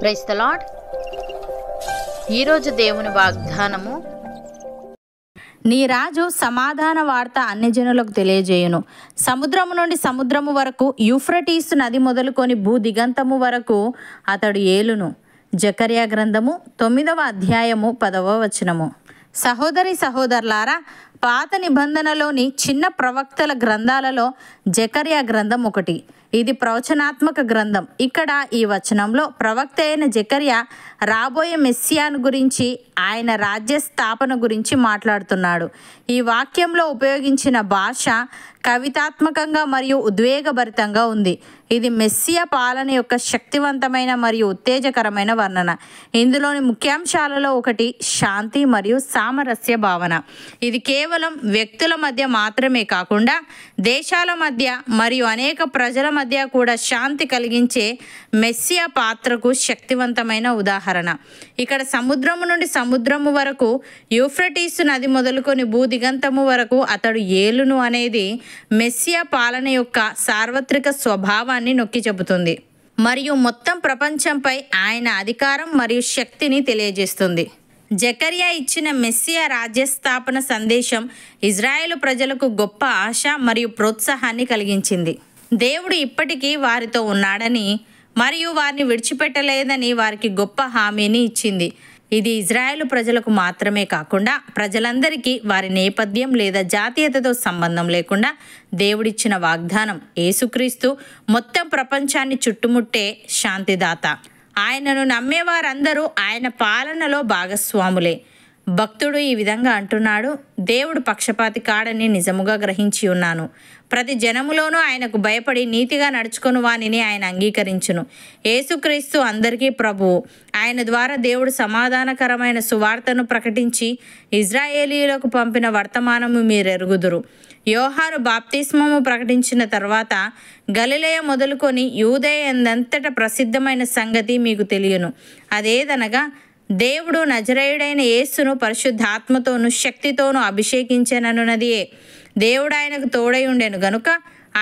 price ఈరోజు దేవుని వాగ్దానము నీ రాజు సమాధాన వార్త అన్ని జనులకు తెలియజేయును సముద్రము నుండి సముద్రము వరకు యూఫ్రటీస్ నది మొదలుకొని భూ దిగంతము వరకు అతడు ఏలును జకర్యా గ్రంథము తొమ్మిదవ అధ్యాయము పదవ వచనము సహోదరి సహోదరులారా పాత నిబంధనలోని చిన్న ప్రవక్తల గ్రంథాలలో జకర్యా గ్రంథం ఒకటి ఇది ప్రవచనాత్మక గ్రంథం ఇక్కడ ఈ వచనంలో ప్రవక్త అయిన జకర్య రాబోయే మెస్సియాను గురించి ఆయన రాజ్య స్థాపన గురించి మాట్లాడుతున్నాడు ఈ వాక్యంలో ఉపయోగించిన భాష కవితాత్మకంగా మరియు ఉద్వేగభరితంగా ఉంది ఇది మెస్సియా పాలన యొక్క శక్తివంతమైన మరియు ఉత్తేజకరమైన వర్ణన ఇందులోని ముఖ్యాంశాలలో ఒకటి శాంతి మరియు సామరస్య భావన ఇది కేవలం వ్యక్తుల మధ్య మాత్రమే కాకుండా దేశాల మధ్య మరియు అనేక ప్రజల మధ్య కూడా శాంతి కలిగించే మెస్సియా పాత్రకు శక్తివంతమైన ఉదాహరణ ఇక్కడ సముద్రము నుండి సముద్ర సముద్రము వరకు యూఫ్రటీసు నది మొదలుకొని భూదిగంతము వరకు అతడు ఏలును అనేది మెస్సియా పాలన యొక్క సార్వత్రిక స్వభావాన్ని నొక్కి చెబుతుంది మరియు మొత్తం ప్రపంచంపై ఆయన అధికారం మరియు శక్తిని తెలియజేస్తుంది జకరియా ఇచ్చిన మెస్సియా రాజ్యస్థాపన సందేశం ఇజ్రాయేల్ ప్రజలకు గొప్ప ఆశ మరియు ప్రోత్సాహాన్ని కలిగించింది దేవుడు ఇప్పటికీ వారితో ఉన్నాడని మరియు వారిని విడిచిపెట్టలేదని వారికి గొప్ప హామీని ఇచ్చింది ఇది ఇజ్రాయెల్ ప్రజలకు మాత్రమే కాకుండా ప్రజలందరికీ వారి నేపథ్యం లేదా జాతీయతతో సంబంధం లేకుండా దేవుడిచ్చిన వాగ్దానం ఏసుక్రీస్తు మొత్తం ప్రపంచాన్ని చుట్టుముట్టే శాంతిదాత ఆయనను నమ్మేవారందరూ ఆయన పాలనలో భాగస్వాములే భక్తుడు ఈ విధంగా అంటున్నాడు దేవుడు పక్షపాతి కాడని నిజముగా గ్రహించి ఉన్నాను ప్రతి జనములోనూ ఆయనకు భయపడి నీతిగా నడుచుకుని వానిని ఆయన అంగీకరించును యేసుక్రీస్తు అందరికీ ప్రభువు ఆయన ద్వారా దేవుడు సమాధానకరమైన సువార్తను ప్రకటించి ఇజ్రాయేలీలకు పంపిన వర్తమానము మీరెరుగుదురు యోహాను బాప్తిస్మము ప్రకటించిన తర్వాత గలిలయ మొదలుకొని యూదయ ఎందంతట ప్రసిద్ధమైన సంగతి మీకు తెలియను అదేదనగా దేవుడు నజరేయుడైన యేసును పరిశుద్ధాత్మతోను శక్తితోనూ అభిషేకించననున్నదియే దేవుడు ఆయనకు తోడై ఉండెను గనుక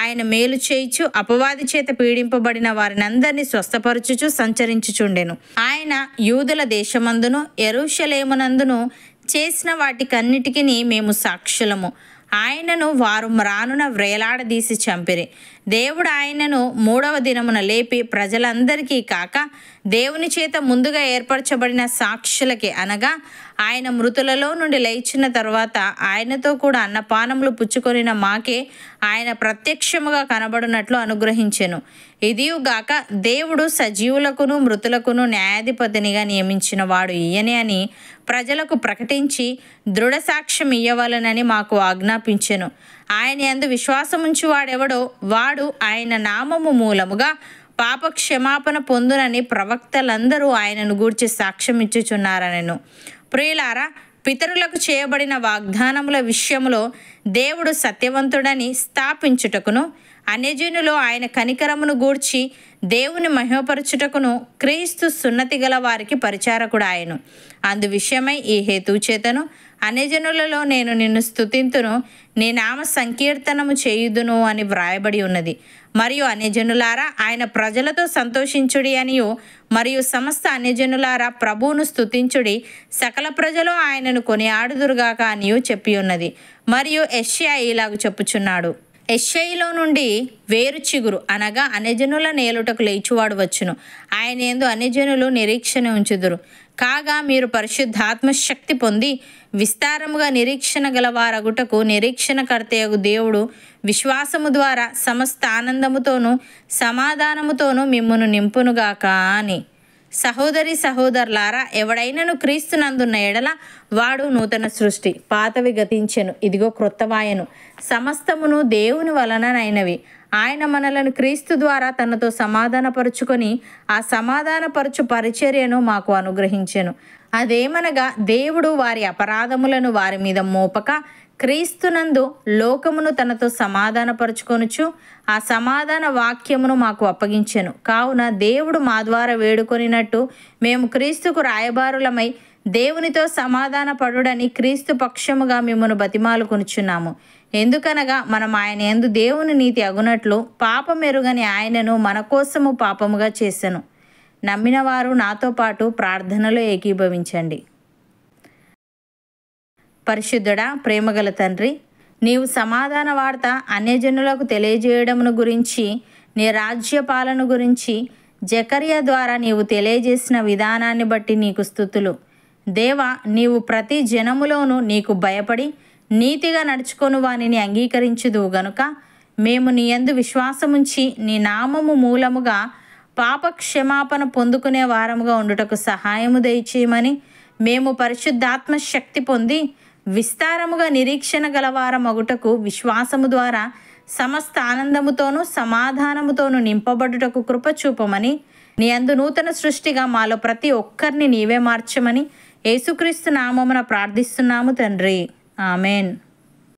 ఆయన మేలు చేయిచు అపవాది చేత పీడింపబడిన అందరినీ స్వస్థపరచుచు సంచరించుచుండెను ఆయన యూదుల దేశమందును ఎరుషలేమునందును చేసిన వాటికన్నిటికీ మేము సాక్షులము ఆయనను వారు రానున వ్రేలాడదీసి చంపిరి దేవుడు ఆయనను మూడవ దినమున లేపి ప్రజలందరికీ కాక దేవుని చేత ముందుగా ఏర్పరచబడిన సాక్షులకి అనగా ఆయన మృతులలో నుండి లేచిన తర్వాత ఆయనతో కూడా అన్నపానములు పుచ్చుకొనిన మాకే ఆయన ప్రత్యక్షముగా కనబడినట్లు అనుగ్రహించెను ఇదియుగాక దేవుడు సజీవులకును మృతులకును న్యాయాధిపతినిగా నియమించిన వాడు ఈయనే అని ప్రజలకు ప్రకటించి దృఢ సాక్ష్యం ఇయ్యవలనని మాకు ఆజ్ఞాపించెను ఆయన ఎందు వాడెవడో వాడు ఆయన నామము మూలముగా పాప క్షమాపణ పొందునని ప్రవక్తలందరూ ఆయనను గూర్చి సాక్ష్యం ఇచ్చుచున్నారనెను ప్రియులారా పితరులకు చేయబడిన వాగ్దానముల విషయంలో దేవుడు సత్యవంతుడని స్థాపించుటకును అన్యజనులు ఆయన కనికరమును గూర్చి దేవుని మహిమపరచుటకును క్రీస్తు సున్నతి గల వారికి పరిచారకుడు ఆయను అందు విషయమై ఈ చేతను అనేజనులలో నేను నిన్ను స్థుతింతును నీ నామ సంకీర్తనము చేయుదును అని వ్రాయబడి ఉన్నది మరియు అనేజనులారా ఆయన ప్రజలతో సంతోషించుడి అనియు మరియు సమస్త అనేజనులారా ప్రభువును స్థుతించుడి సకల ప్రజలు ఆయనను కొనియాడుదురుగాక అనియు చెప్పి ఉన్నది మరియు ఎష్యా ఇలాగ చెప్పుచున్నాడు ఎస్ఐలో నుండి వేరు చిగురు అనగా అనజనుల నేలుటకు లేచువాడు వచ్చును ఆయన ఎందు అనజనులు నిరీక్షణ ఉంచుదురు కాగా మీరు పరిశుద్ధాత్మ శక్తి పొంది విస్తారముగా నిరీక్షణ గలవారగుటకు నిరీక్షణకర్తయగు దేవుడు విశ్వాసము ద్వారా సమస్త ఆనందముతోనూ సమాధానముతోనూ మిమ్మును నింపునుగాక అని సహోదరి సహోదరులారా ఎవడైనను నందున్న ఎడల వాడు నూతన సృష్టి పాతవి గతించెను ఇదిగో క్రొత్తవాయను సమస్తమును దేవుని వలననైనవి ఆయన మనలను క్రీస్తు ద్వారా తనతో సమాధానపరుచుకొని ఆ సమాధానపరచు పరిచర్యను మాకు అనుగ్రహించెను అదేమనగా దేవుడు వారి అపరాధములను వారి మీద మోపక క్రీస్తునందు లోకమును తనతో సమాధానపరుచుకొనుచు ఆ సమాధాన వాక్యమును మాకు అప్పగించాను కావున దేవుడు మా ద్వారా వేడుకొనినట్టు మేము క్రీస్తుకు రాయబారులమై దేవునితో సమాధాన పడుడని క్రీస్తు పక్షముగా మిమ్మను బతిమాలు కొనుచున్నాము ఎందుకనగా మనం ఆయన ఎందు దేవుని నీతి అగునట్లు పాపమెరుగని ఆయనను మన కోసము పాపముగా చేశాను నమ్మిన వారు నాతో పాటు ప్రార్థనలో ఏకీభవించండి పరిశుద్ధుడా ప్రేమగల తండ్రి నీవు సమాధాన వార్త అన్యజనులకు తెలియజేయడమును గురించి నీ రాజ్య పాలన గురించి జకరియా ద్వారా నీవు తెలియజేసిన విధానాన్ని బట్టి నీకు స్థుతులు దేవ నీవు ప్రతి జనములోనూ నీకు భయపడి నీతిగా నడుచుకొని వానిని అంగీకరించుదు గనుక మేము నీ యందు విశ్వాసముంచి నీ నామము మూలముగా పాప క్షమాపణ పొందుకునే వారముగా ఉండుటకు సహాయము దయచేయమని మేము పరిశుద్ధాత్మ శక్తి పొంది విస్తారముగా నిరీక్షణ గలవారమగుటకు విశ్వాసము ద్వారా సమస్త ఆనందముతోనూ సమాధానముతోనూ నింపబడుటకు కృపచూపమని నీ అందు నూతన సృష్టిగా మాలో ప్రతి ఒక్కరిని నీవే మార్చమని యేసుక్రీస్తు నామమున ప్రార్థిస్తున్నాము తండ్రి ఆమెన్